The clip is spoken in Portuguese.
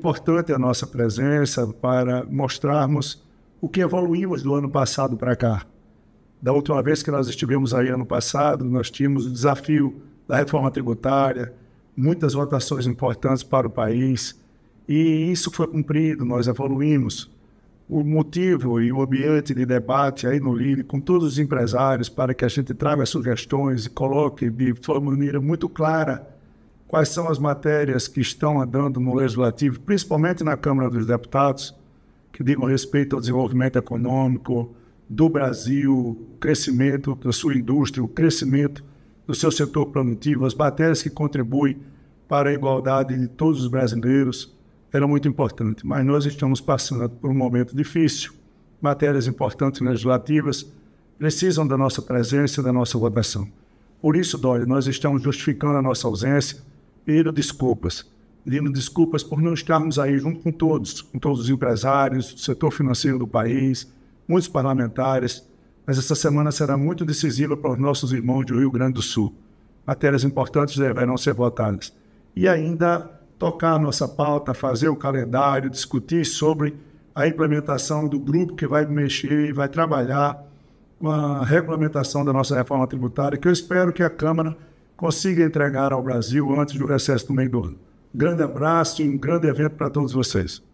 importante a nossa presença para mostrarmos o que evoluímos do ano passado para cá. Da última vez que nós estivemos aí ano passado, nós tínhamos o desafio da reforma tributária, muitas votações importantes para o país, e isso foi cumprido, nós evoluímos. O motivo e o ambiente de debate aí no LIRE com todos os empresários para que a gente traga sugestões e coloque de forma maneira muito clara quais são as matérias que estão andando no Legislativo, principalmente na Câmara dos Deputados, que digam respeito ao desenvolvimento econômico do Brasil, crescimento da sua indústria, o crescimento do seu setor produtivo, as matérias que contribuem para a igualdade de todos os brasileiros, era muito importante. Mas nós estamos passando por um momento difícil. Matérias importantes legislativas precisam da nossa presença, da nossa votação. Por isso, Dória, nós estamos justificando a nossa ausência pedindo desculpas. Pedindo desculpas por não estarmos aí junto com todos, com todos os empresários, o setor financeiro do país, muitos parlamentares. Mas essa semana será muito decisiva para os nossos irmãos do Rio Grande do Sul. Matérias importantes deverão ser votadas. E ainda tocar nossa pauta, fazer o calendário, discutir sobre a implementação do grupo que vai mexer e vai trabalhar com a regulamentação da nossa reforma tributária, que eu espero que a Câmara consiga entregar ao Brasil antes do recesso do meio do ano. Grande abraço e um grande evento para todos vocês.